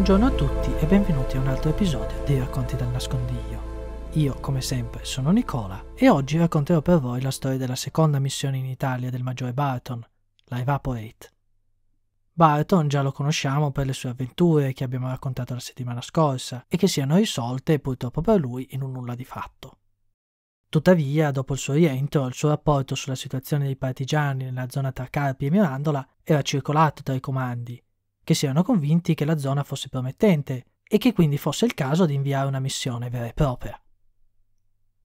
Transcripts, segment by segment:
Buongiorno a tutti e benvenuti a un altro episodio dei Racconti dal Nascondiglio. Io, come sempre, sono Nicola e oggi racconterò per voi la storia della seconda missione in Italia del maggiore Barton, la Evaporate. Barton già lo conosciamo per le sue avventure che abbiamo raccontato la settimana scorsa e che siano risolte, purtroppo per lui, in un nulla di fatto. Tuttavia, dopo il suo rientro, il suo rapporto sulla situazione dei partigiani nella zona tra Carpi e Mirandola era circolato tra i comandi che si erano convinti che la zona fosse promettente e che quindi fosse il caso di inviare una missione vera e propria.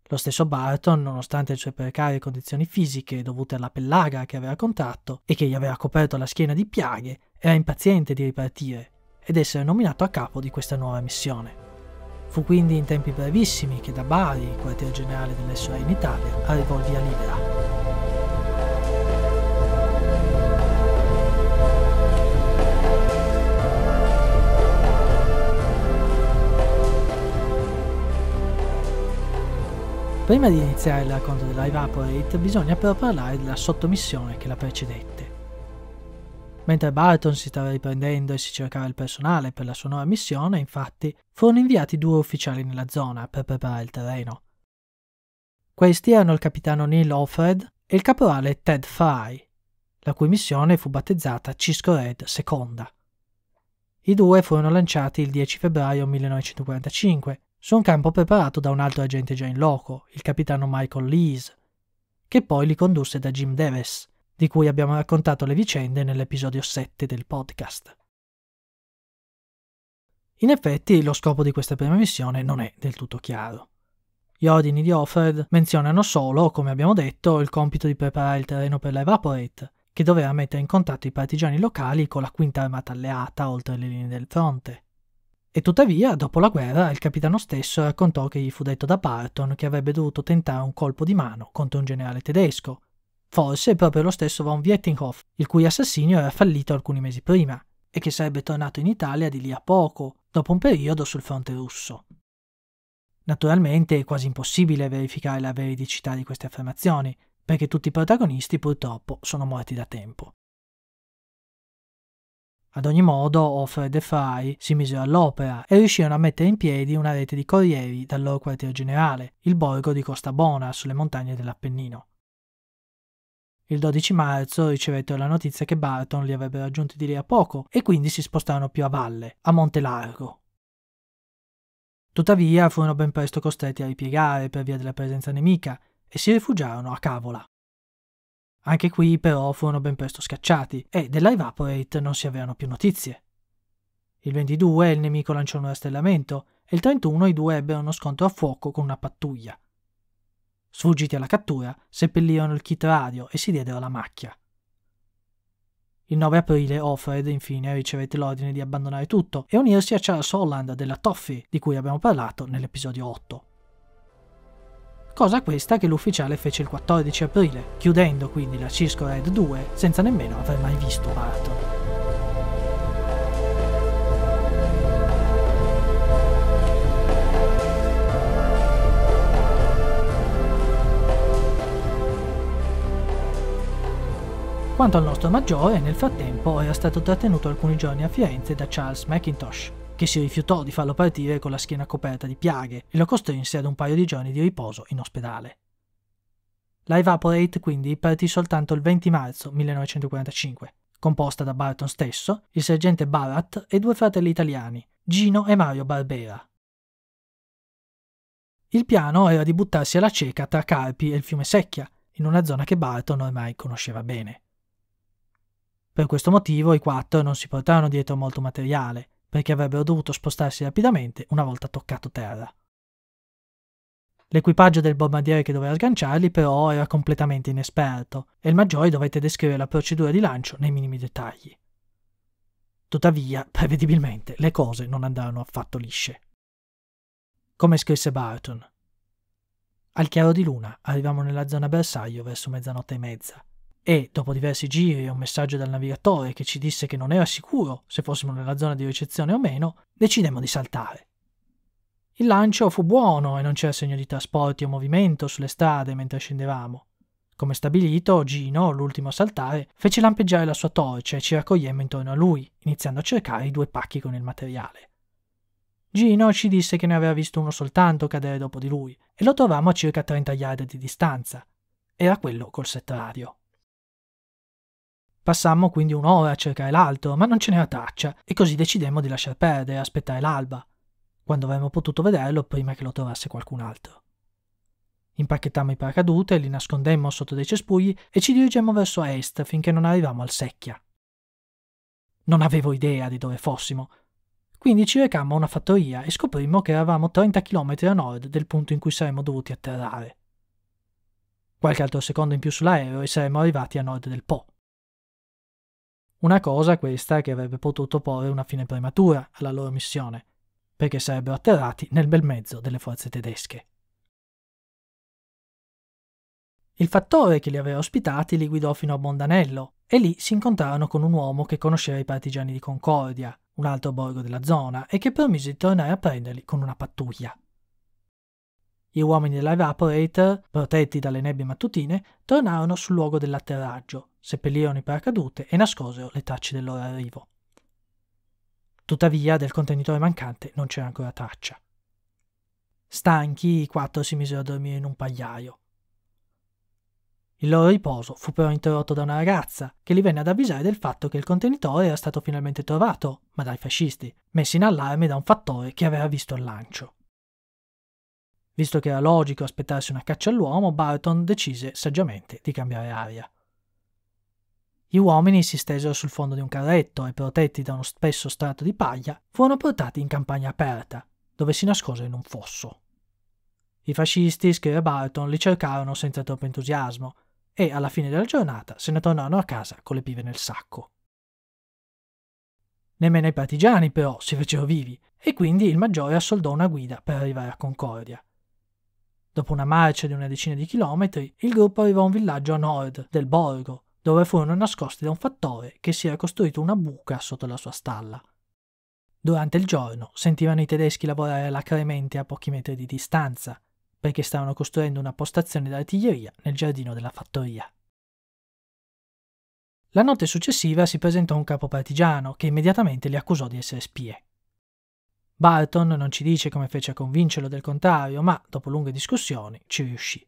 Lo stesso Barton, nonostante le sue precarie condizioni fisiche dovute alla pellaga che aveva contratto e che gli aveva coperto la schiena di piaghe, era impaziente di ripartire ed essere nominato a capo di questa nuova missione. Fu quindi in tempi brevissimi che da Bari, quartier generale dell'SOE in Italia, arrivò il via libera. Prima di iniziare il racconto dell'Evaporate bisogna però parlare della sottomissione che la precedette. Mentre Barton si stava riprendendo e si cercava il personale per la sua nuova missione, infatti, furono inviati due ufficiali nella zona per preparare il terreno. Questi erano il capitano Neil Offred e il caporale Ted Fry, la cui missione fu battezzata Cisco Red II. I due furono lanciati il 10 febbraio 1945 su un campo preparato da un altro agente già in loco, il capitano Michael Lees, che poi li condusse da Jim Deves, di cui abbiamo raccontato le vicende nell'episodio 7 del podcast. In effetti, lo scopo di questa prima missione non è del tutto chiaro. Gli ordini di Offred menzionano solo, come abbiamo detto, il compito di preparare il terreno per l'Evaporate, che doveva mettere in contatto i partigiani locali con la quinta armata alleata oltre le linee del fronte, e tuttavia, dopo la guerra, il capitano stesso raccontò che gli fu detto da Parton che avrebbe dovuto tentare un colpo di mano contro un generale tedesco, forse proprio lo stesso von Wiettinghoff, il cui assassinio era fallito alcuni mesi prima, e che sarebbe tornato in Italia di lì a poco, dopo un periodo sul fronte russo. Naturalmente è quasi impossibile verificare la veridicità di queste affermazioni, perché tutti i protagonisti purtroppo sono morti da tempo. Ad ogni modo, Offred e Fry si misero all'opera e riuscirono a mettere in piedi una rete di corrieri dal loro quartier generale, il borgo di Costa Bona, sulle montagne dell'Appennino. Il 12 marzo ricevettero la notizia che Barton li avrebbe raggiunti di lì a poco e quindi si spostarono più a valle, a Monte Largo. Tuttavia furono ben presto costretti a ripiegare per via della presenza nemica e si rifugiarono a Cavola. Anche qui però furono ben presto scacciati e della Evaporate non si avevano più notizie. Il 22 il nemico lanciò un rastellamento e il 31 i due ebbero uno scontro a fuoco con una pattuglia. Sfuggiti alla cattura, seppellirono il kit radio e si diedero alla macchia. Il 9 aprile Offred infine ricevette l'ordine di abbandonare tutto e unirsi a Charles Holland della Toffee, di cui abbiamo parlato nell'episodio 8 cosa questa che l'ufficiale fece il 14 aprile, chiudendo quindi la Cisco Red 2 senza nemmeno aver mai visto Barton. Quanto al nostro maggiore, nel frattempo era stato trattenuto alcuni giorni a Firenze da Charles McIntosh, che si rifiutò di farlo partire con la schiena coperta di piaghe e lo costrinse ad un paio di giorni di riposo in ospedale. La Evaporate quindi partì soltanto il 20 marzo 1945, composta da Barton stesso, il sergente Barat e due fratelli italiani, Gino e Mario Barbera. Il piano era di buttarsi alla cieca tra Carpi e il fiume Secchia, in una zona che Barton ormai conosceva bene. Per questo motivo i quattro non si portarono dietro molto materiale, perché avrebbero dovuto spostarsi rapidamente una volta toccato terra. L'equipaggio del bombardiere che doveva sganciarli però era completamente inesperto e il maggiore dovette descrivere la procedura di lancio nei minimi dettagli. Tuttavia, prevedibilmente, le cose non andarono affatto lisce. Come scrisse Barton, al chiaro di luna arriviamo nella zona bersaglio verso mezzanotte e mezza e dopo diversi giri e un messaggio dal navigatore che ci disse che non era sicuro se fossimo nella zona di ricezione o meno, decidemmo di saltare. Il lancio fu buono e non c'era segno di trasporti o movimento sulle strade mentre scendevamo. Come stabilito, Gino, l'ultimo a saltare, fece lampeggiare la sua torcia e ci raccogliemmo intorno a lui, iniziando a cercare i due pacchi con il materiale. Gino ci disse che ne aveva visto uno soltanto cadere dopo di lui e lo trovammo a circa 30 yard di distanza. Era quello col set radio. Passammo quindi un'ora a cercare l'altro, ma non ce n'era traccia, e così decidemmo di lasciar perdere e aspettare l'alba, quando avremmo potuto vederlo prima che lo trovasse qualcun altro. Impacchettammo i paracadute, li nascondemmo sotto dei cespugli e ci dirigemmo verso est finché non arrivammo al secchia. Non avevo idea di dove fossimo, quindi ci recammo a una fattoria e scoprimmo che eravamo 30 km a nord del punto in cui saremmo dovuti atterrare. Qualche altro secondo in più sull'aereo e saremmo arrivati a nord del Po. Una cosa questa che avrebbe potuto porre una fine prematura alla loro missione, perché sarebbero atterrati nel bel mezzo delle forze tedesche. Il fattore che li aveva ospitati li guidò fino a Bondanello e lì si incontrarono con un uomo che conosceva i partigiani di Concordia, un altro borgo della zona, e che promise di tornare a prenderli con una pattuglia. Gli uomini della Evaporator, protetti dalle nebbie mattutine, tornarono sul luogo dell'atterraggio, seppellirono i paracadute e nascosero le tracce del loro arrivo. Tuttavia del contenitore mancante non c'era ancora traccia. Stanchi, i quattro si misero a dormire in un pagliaio. Il loro riposo fu però interrotto da una ragazza che li venne ad avvisare del fatto che il contenitore era stato finalmente trovato, ma dai fascisti, messi in allarme da un fattore che aveva visto il lancio. Visto che era logico aspettarsi una caccia all'uomo, Barton decise saggiamente di cambiare aria. Gli uomini si stesero sul fondo di un carretto e, protetti da uno spesso strato di paglia, furono portati in campagna aperta, dove si nascose in un fosso. I fascisti, scrive Barton, li cercarono senza troppo entusiasmo e, alla fine della giornata, se ne tornarono a casa con le pive nel sacco. Nemmeno i partigiani, però, si fecero vivi e quindi il maggiore assoldò una guida per arrivare a Concordia. Dopo una marcia di una decina di chilometri, il gruppo arrivò a un villaggio a nord del borgo, dove furono nascosti da un fattore che si era costruito una buca sotto la sua stalla. Durante il giorno sentivano i tedeschi lavorare alacremente a pochi metri di distanza, perché stavano costruendo una postazione d'artiglieria nel giardino della fattoria. La notte successiva si presentò un capo partigiano che immediatamente li accusò di essere spie. Barton non ci dice come fece a convincerlo del contrario, ma dopo lunghe discussioni ci riuscì.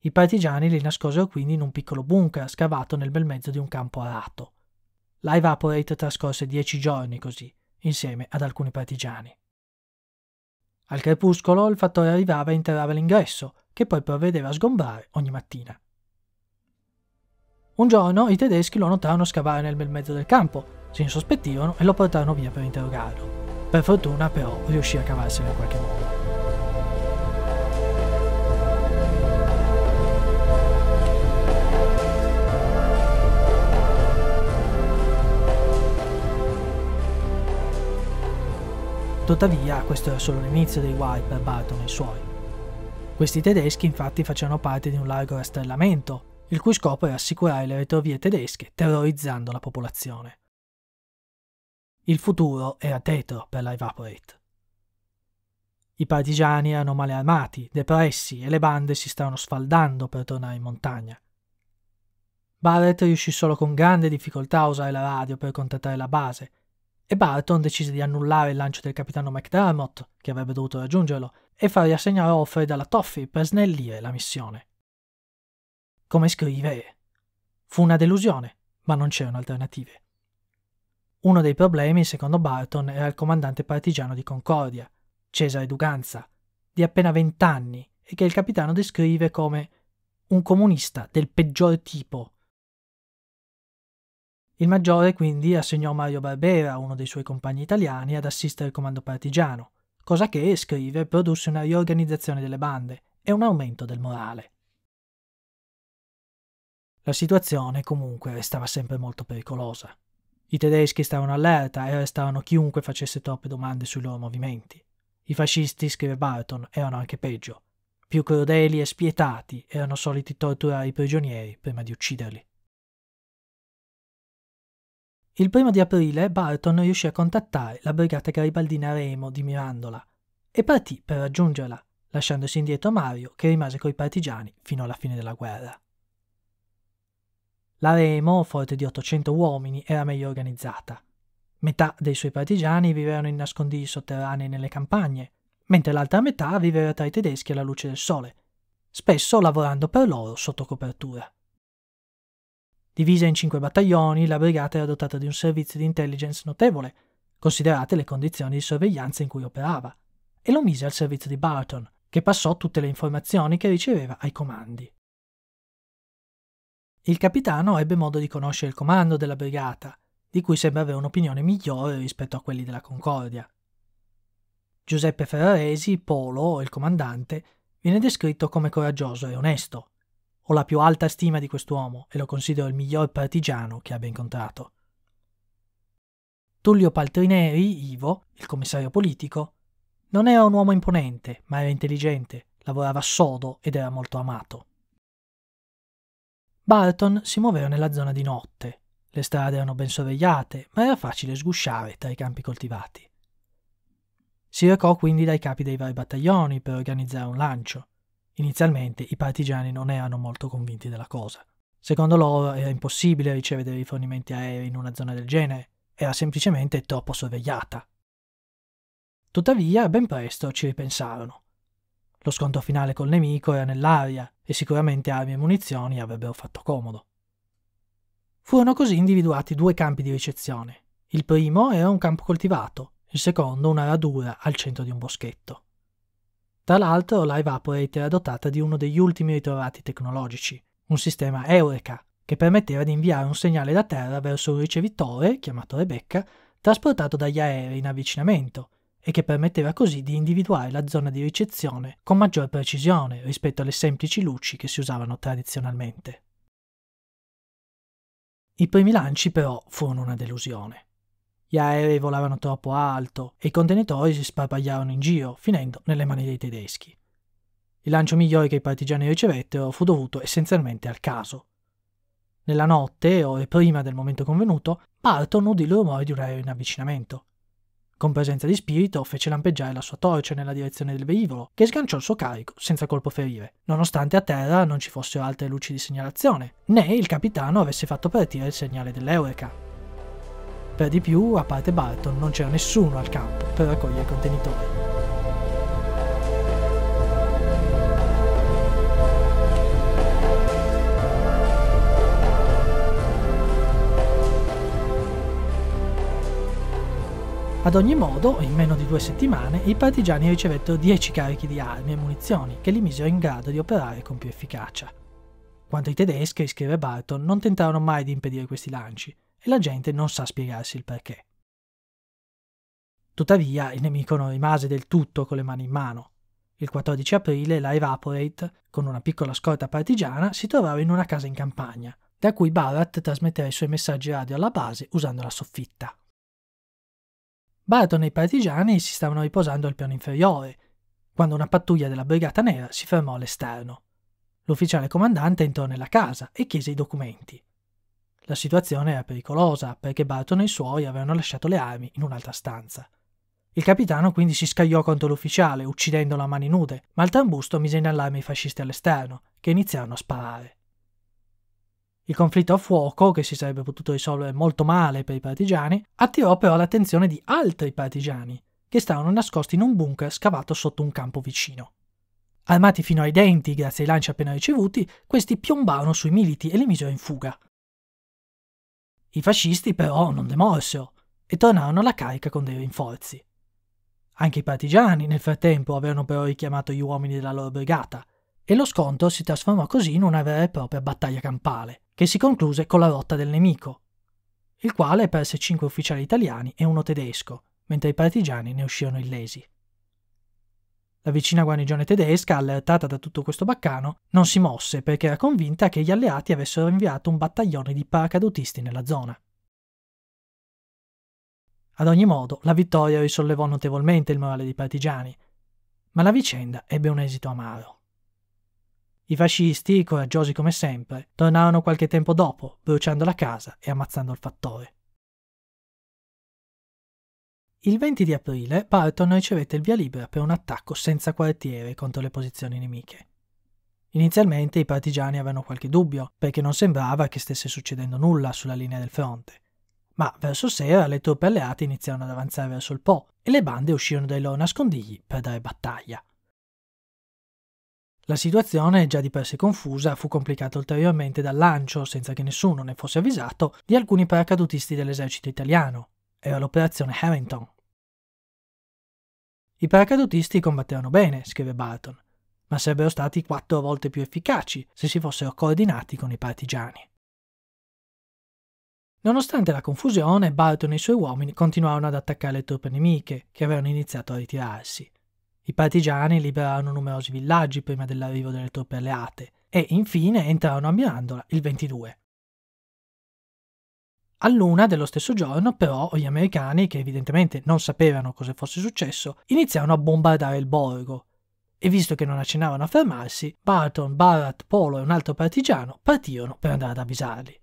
I partigiani li nascosero quindi in un piccolo bunker scavato nel bel mezzo di un campo arato. L'iVaporate trascorse dieci giorni così, insieme ad alcuni partigiani. Al crepuscolo il fattore arrivava e interrava l'ingresso, che poi provvedeva a sgombrare ogni mattina. Un giorno i tedeschi lo notarono scavare nel bel mezzo del campo, si insospettirono e lo portarono via per interrogarlo. Per fortuna però riuscì a cavarsene in qualche modo. Tuttavia, questo era solo l'inizio dei guai per Barton e i suoi. Questi tedeschi infatti facevano parte di un largo rastrellamento, il cui scopo era assicurare le retrovie tedesche terrorizzando la popolazione. Il futuro era tetro per la Evaporate. I partigiani erano male armati, depressi e le bande si stavano sfaldando per tornare in montagna. Barrett riuscì solo con grande difficoltà a usare la radio per contattare la base e Barton decise di annullare il lancio del capitano McDermott, che avrebbe dovuto raggiungerlo, e far riassegnare Offred alla Toffy per snellire la missione. Come scrive, fu una delusione, ma non c'erano alternative. Uno dei problemi, secondo Barton, era il comandante partigiano di Concordia, Cesare Duganza, di appena vent'anni e che il capitano descrive come un comunista del peggior tipo. Il maggiore quindi assegnò Mario Barbera, uno dei suoi compagni italiani, ad assistere il comando partigiano, cosa che, scrive, produsse una riorganizzazione delle bande e un aumento del morale. La situazione comunque restava sempre molto pericolosa. I tedeschi stavano allerta e arrestavano chiunque facesse troppe domande sui loro movimenti. I fascisti, scrive Barton, erano anche peggio. Più crudeli e spietati erano soliti torturare i prigionieri prima di ucciderli. Il primo di aprile Barton riuscì a contattare la brigata garibaldina Remo di Mirandola e partì per raggiungerla, lasciandosi indietro Mario che rimase coi partigiani fino alla fine della guerra. La Remo, forte di 800 uomini, era meglio organizzata. Metà dei suoi partigiani vivevano in nascondigli sotterranei nelle campagne, mentre l'altra metà viveva tra i tedeschi alla luce del sole, spesso lavorando per loro sotto copertura. Divisa in cinque battaglioni, la brigata era dotata di un servizio di intelligence notevole, considerate le condizioni di sorveglianza in cui operava, e lo mise al servizio di Barton, che passò tutte le informazioni che riceveva ai comandi. Il capitano ebbe modo di conoscere il comando della brigata, di cui sembra avere un'opinione migliore rispetto a quelli della Concordia. Giuseppe Ferraresi, Polo, il comandante, viene descritto come coraggioso e onesto. Ho la più alta stima di quest'uomo e lo considero il miglior partigiano che abbia incontrato. Tullio Paltrineri, Ivo, il commissario politico, non era un uomo imponente, ma era intelligente, lavorava sodo ed era molto amato. Barton si muoveva nella zona di notte. Le strade erano ben sorvegliate, ma era facile sgusciare tra i campi coltivati. Si recò quindi dai capi dei vari battaglioni per organizzare un lancio. Inizialmente i partigiani non erano molto convinti della cosa. Secondo loro era impossibile ricevere rifornimenti aerei in una zona del genere, era semplicemente troppo sorvegliata. Tuttavia, ben presto ci ripensarono. Lo scontro finale col nemico era nell'aria e sicuramente armi e munizioni avrebbero fatto comodo. Furono così individuati due campi di ricezione. Il primo era un campo coltivato, il secondo una radura al centro di un boschetto. Tra l'altro la Evaporate era dotata di uno degli ultimi ritrovati tecnologici, un sistema Eureka, che permetteva di inviare un segnale da terra verso un ricevitore, chiamato Rebecca, trasportato dagli aerei in avvicinamento, e che permetteva così di individuare la zona di ricezione con maggior precisione rispetto alle semplici luci che si usavano tradizionalmente. I primi lanci però furono una delusione. Gli aerei volavano troppo alto e i contenitori si sparpagliarono in giro, finendo nelle mani dei tedeschi. Il lancio migliore che i partigiani ricevettero fu dovuto essenzialmente al caso. Nella notte, ore prima del momento convenuto, Parton udì il rumore di un aereo in avvicinamento con presenza di spirito fece lampeggiare la sua torcia nella direzione del velivolo, che sganciò il suo carico senza colpo ferire, nonostante a terra non ci fossero altre luci di segnalazione, né il capitano avesse fatto partire il segnale dell'Eureka. Per di più, a parte Barton, non c'era nessuno al campo per raccogliere i contenitori. Ad ogni modo, in meno di due settimane, i partigiani ricevettero 10 carichi di armi e munizioni che li misero in grado di operare con più efficacia. Quanto ai tedeschi, scrive Barton, non tentarono mai di impedire questi lanci e la gente non sa spiegarsi il perché. Tuttavia, il nemico non rimase del tutto con le mani in mano. Il 14 aprile la Evaporate, con una piccola scorta partigiana, si trovava in una casa in campagna, da cui Barat trasmetteva i suoi messaggi radio alla base usando la soffitta. Barton e i partigiani si stavano riposando al piano inferiore, quando una pattuglia della Brigata Nera si fermò all'esterno. L'ufficiale comandante entrò nella casa e chiese i documenti. La situazione era pericolosa perché Barton e i suoi avevano lasciato le armi in un'altra stanza. Il capitano quindi si scagliò contro l'ufficiale, uccidendolo a mani nude, ma il trambusto mise in allarme i fascisti all'esterno, che iniziarono a sparare. Il conflitto a fuoco, che si sarebbe potuto risolvere molto male per i partigiani, attirò però l'attenzione di altri partigiani, che stavano nascosti in un bunker scavato sotto un campo vicino. Armati fino ai denti grazie ai lanci appena ricevuti, questi piombarono sui militi e li misero in fuga. I fascisti però non demorsero e tornarono alla carica con dei rinforzi. Anche i partigiani nel frattempo avevano però richiamato gli uomini della loro brigata e lo scontro si trasformò così in una vera e propria battaglia campale che si concluse con la rotta del nemico, il quale perse cinque ufficiali italiani e uno tedesco, mentre i partigiani ne uscirono illesi. La vicina guarnigione tedesca, allertata da tutto questo baccano, non si mosse perché era convinta che gli alleati avessero inviato un battaglione di paracadutisti nella zona. Ad ogni modo, la vittoria risollevò notevolmente il morale dei partigiani, ma la vicenda ebbe un esito amaro. I fascisti, coraggiosi come sempre, tornarono qualche tempo dopo, bruciando la casa e ammazzando il fattore. Il 20 di aprile Parton ricevette il via libera per un attacco senza quartiere contro le posizioni nemiche. Inizialmente i partigiani avevano qualche dubbio, perché non sembrava che stesse succedendo nulla sulla linea del fronte. Ma verso sera le truppe alleate iniziarono ad avanzare verso il Po e le bande uscirono dai loro nascondigli per dare battaglia. La situazione, già di per sé confusa, fu complicata ulteriormente dal lancio, senza che nessuno ne fosse avvisato, di alcuni paracadutisti dell'esercito italiano. Era l'operazione Harrington. I paracadutisti combattevano bene, scrive Barton, ma sarebbero stati quattro volte più efficaci se si fossero coordinati con i partigiani. Nonostante la confusione, Barton e i suoi uomini continuarono ad attaccare le truppe nemiche, che avevano iniziato a ritirarsi. I partigiani liberarono numerosi villaggi prima dell'arrivo delle truppe alleate e infine entrarono a Mirandola il 22. A luna dello stesso giorno, però, gli americani, che evidentemente non sapevano cosa fosse successo, iniziarono a bombardare il borgo. E visto che non accennavano a fermarsi, Barton, Barrat, Polo e un altro partigiano partirono per andare ad avvisarli.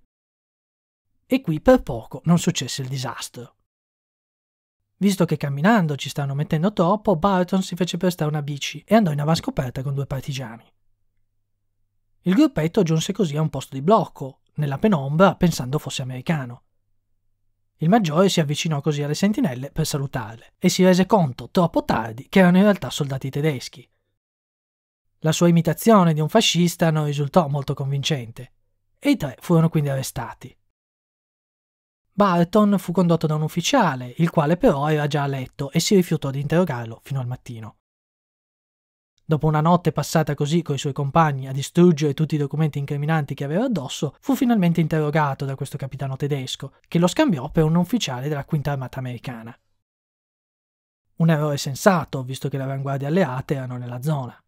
E qui per poco non successe il disastro. Visto che camminando ci stanno mettendo troppo, Barton si fece prestare una bici e andò in avanscoperta con due partigiani. Il gruppetto giunse così a un posto di blocco, nella penombra, pensando fosse americano. Il maggiore si avvicinò così alle sentinelle per salutarle e si rese conto, troppo tardi, che erano in realtà soldati tedeschi. La sua imitazione di un fascista non risultò molto convincente e i tre furono quindi arrestati. Barton fu condotto da un ufficiale, il quale però era già a letto e si rifiutò di interrogarlo fino al mattino. Dopo una notte passata così con i suoi compagni a distruggere tutti i documenti incriminanti che aveva addosso, fu finalmente interrogato da questo capitano tedesco, che lo scambiò per un ufficiale della quinta armata americana. Un errore sensato, visto che le avanguardie alleate erano nella zona.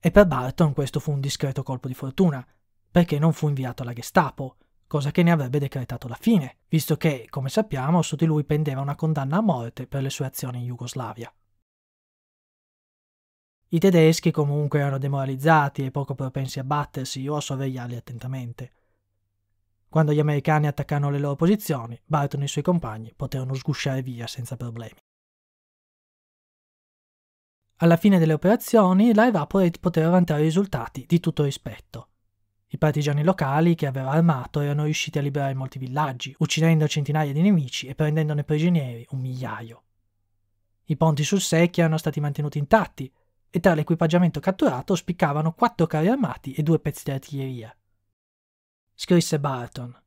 E per Barton questo fu un discreto colpo di fortuna, perché non fu inviato alla Gestapo, cosa che ne avrebbe decretato la fine, visto che, come sappiamo, su di lui pendeva una condanna a morte per le sue azioni in Jugoslavia. I tedeschi comunque erano demoralizzati e poco propensi a battersi o a sorvegliarli attentamente. Quando gli americani attaccarono le loro posizioni, Barton e i suoi compagni poterono sgusciare via senza problemi. Alla fine delle operazioni, la Evaporate poteva vantare risultati di tutto rispetto. I partigiani locali, che aveva armato, erano riusciti a liberare molti villaggi, uccidendo centinaia di nemici e prendendone prigionieri un migliaio. I ponti sul secchio erano stati mantenuti intatti, e tra l'equipaggiamento catturato spiccavano quattro carri armati e due pezzi di artiglieria. Scrisse Barton.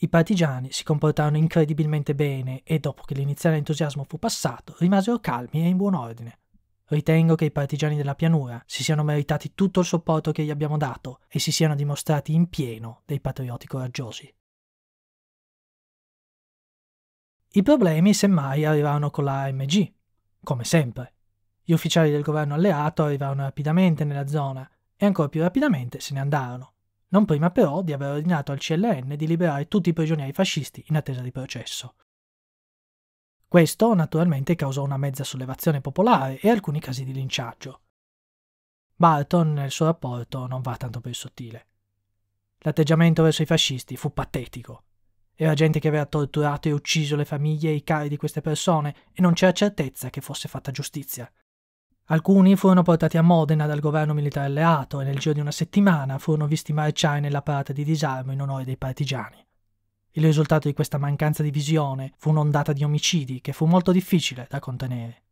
I partigiani si comportarono incredibilmente bene e dopo che l'iniziale entusiasmo fu passato rimasero calmi e in buon ordine. Ritengo che i partigiani della pianura si siano meritati tutto il supporto che gli abbiamo dato e si siano dimostrati in pieno dei patrioti coraggiosi. I problemi semmai arrivarono con la AMG, come sempre. Gli ufficiali del governo alleato arrivarono rapidamente nella zona e ancora più rapidamente se ne andarono, non prima però di aver ordinato al CLN di liberare tutti i prigionieri fascisti in attesa di processo. Questo naturalmente causò una mezza sollevazione popolare e alcuni casi di linciaggio. Barton nel suo rapporto non va tanto per il sottile. L'atteggiamento verso i fascisti fu patetico. Era gente che aveva torturato e ucciso le famiglie e i cari di queste persone e non c'era certezza che fosse fatta giustizia. Alcuni furono portati a Modena dal governo militare alleato e nel giro di una settimana furono visti marciare nella parata di disarmo in onore dei partigiani. Il risultato di questa mancanza di visione fu un'ondata di omicidi che fu molto difficile da contenere.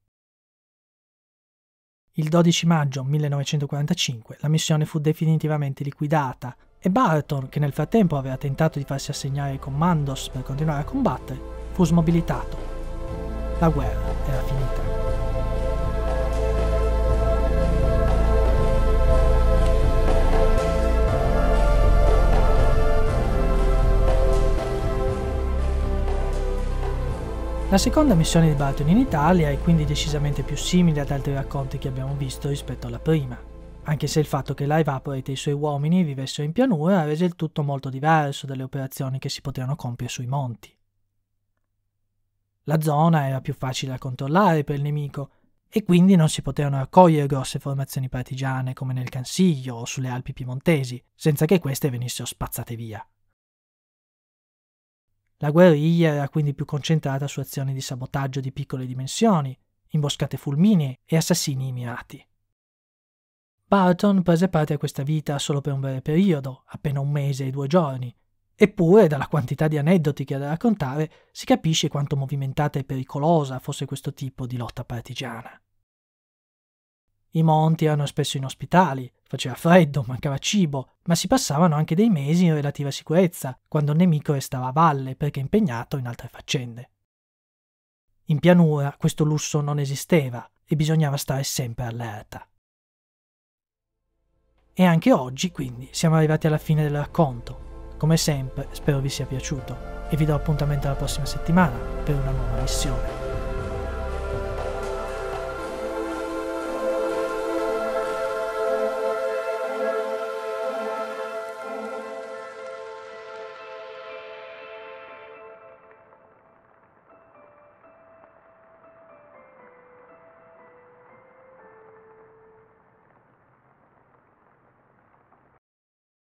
Il 12 maggio 1945 la missione fu definitivamente liquidata e Barton, che nel frattempo aveva tentato di farsi assegnare i commandos per continuare a combattere, fu smobilitato. La guerra era finita. La seconda missione di Barton in Italia è quindi decisamente più simile ad altri racconti che abbiamo visto rispetto alla prima, anche se il fatto che Live Upright e i suoi uomini vivessero in pianura rese il tutto molto diverso dalle operazioni che si potevano compiere sui monti. La zona era più facile da controllare per il nemico e quindi non si potevano raccogliere grosse formazioni partigiane come nel Cansiglio o sulle Alpi piemontesi, senza che queste venissero spazzate via. La guerriglia era quindi più concentrata su azioni di sabotaggio di piccole dimensioni, imboscate fulminee e assassini mirati. Barton prese parte a questa vita solo per un breve periodo, appena un mese e due giorni, eppure dalla quantità di aneddoti che ha da raccontare si capisce quanto movimentata e pericolosa fosse questo tipo di lotta partigiana. I monti erano spesso inospitali, faceva freddo, mancava cibo, ma si passavano anche dei mesi in relativa sicurezza, quando il nemico restava a valle perché impegnato in altre faccende. In pianura questo lusso non esisteva e bisognava stare sempre allerta. E anche oggi, quindi, siamo arrivati alla fine del racconto. Come sempre, spero vi sia piaciuto e vi do appuntamento la prossima settimana per una nuova missione.